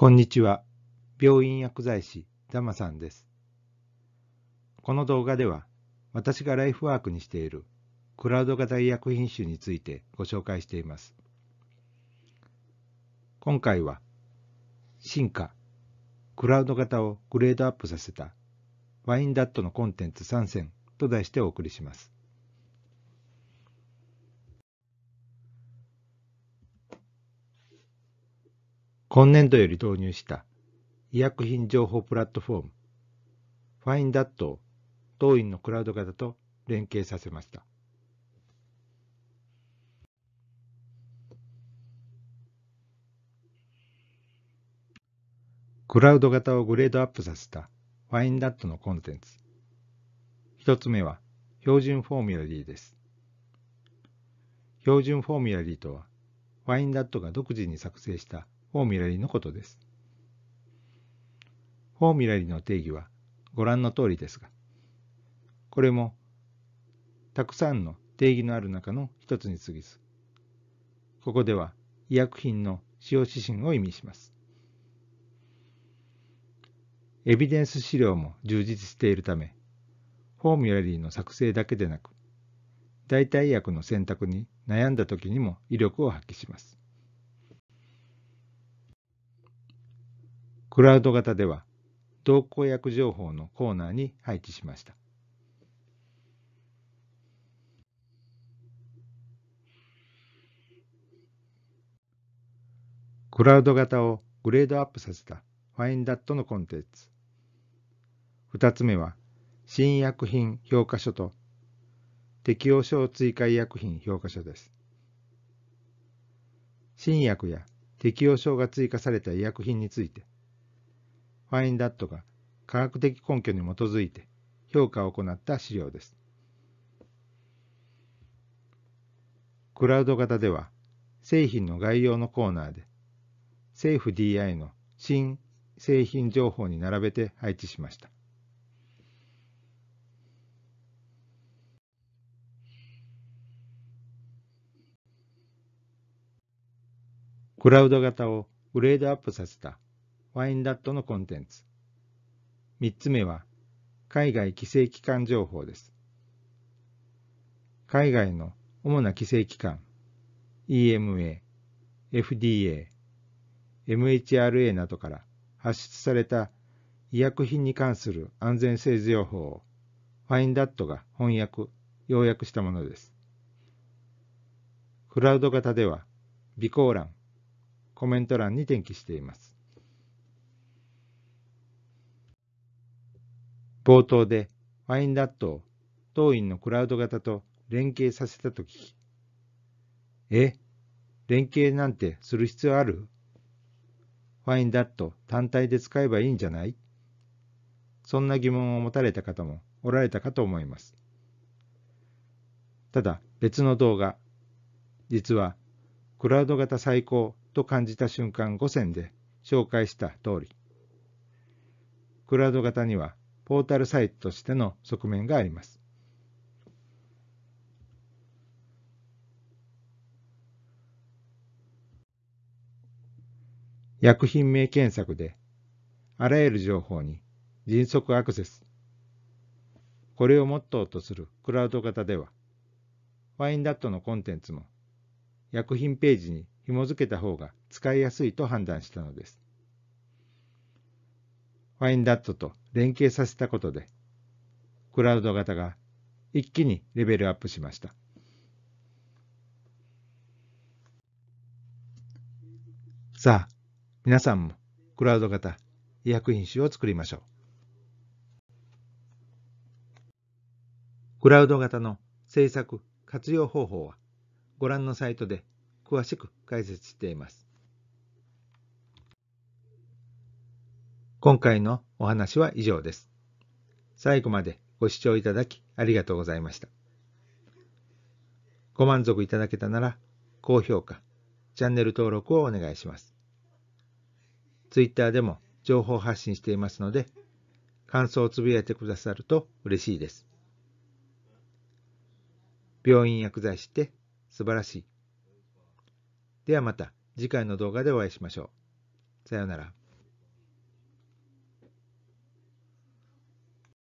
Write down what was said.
こんにちは。病院薬剤師、ダマさんです。この動画では、私がライフワークにしているクラウド型医薬品種についてご紹介しています。今回は、進化、クラウド型をグレードアップさせた、ワインダットのコンテンツ3選と題してお送りします。今年度より導入した医薬品情報プラットフォームファインダットを当院のクラウド型と連携させました。クラウド型をグレードアップさせたファインダットのコンテンツ。一つ目は標準フォーミュラリーです。標準フォーミュラリーとはファインダットが独自に作成したフォーミュラリのことです。フォーミュラリの定義はご覧の通りですが、これもたくさんの定義のある中の一つに過ぎず、ここでは医薬品の使用指針を意味します。エビデンス資料も充実しているため、フォーミュラリーの作成だけでなく、代替医薬の選択に悩んだ時にも威力を発揮します。クラウド型では同行訳情報のコーナーに配置しました。クラウド型をグレードアップさせたファインダットのコンテンツ。2つ目は、新薬品評価書と適用書追加医薬品評価書です。新薬や適用書が追加された医薬品について、ファインダットが科学的根拠に基づいて評価を行った資料です。クラウド型では製品の概要のコーナーで政府 DI の新製品情報に並べて配置しました。クラウド型をグレードアップさせた w インダットのコンテンツ。3つ目は、海外規制機関情報です。海外の主な規制機関、EMA、FDA、MHRA などから発出された医薬品に関する安全性情報をァインダットが翻訳、要約したものです。クラウド型では、備考欄、コメント欄に転記しています。冒頭で、ワインダットを当院のクラウド型と連携させたと聞き、え、連携なんてする必要あるワインダット単体で使えばいいんじゃないそんな疑問を持たれた方もおられたかと思います。ただ別の動画、実はクラウド型最高と感じた瞬間5選で紹介した通り、クラウド型にはポータルサイトとしての側面があります。薬品名検索で、あらゆる情報に迅速アクセス。これをモットーとするクラウド型では、ワインダットのコンテンツも薬品ページに紐付けた方が使いやすいと判断したのです。ファインダットと連携させたことで、クラウド型が一気にレベルアップしました。さあ、皆さんもクラウド型医薬品種を作りましょう。クラウド型の制作・活用方法はご覧のサイトで詳しく解説しています。今回のお話は以上です。最後までご視聴いただきありがとうございました。ご満足いただけたなら、高評価、チャンネル登録をお願いします。Twitter でも情報発信していますので、感想をつぶやいてくださると嬉しいです。病院薬剤師って素晴らしい。ではまた次回の動画でお会いしましょう。さようなら。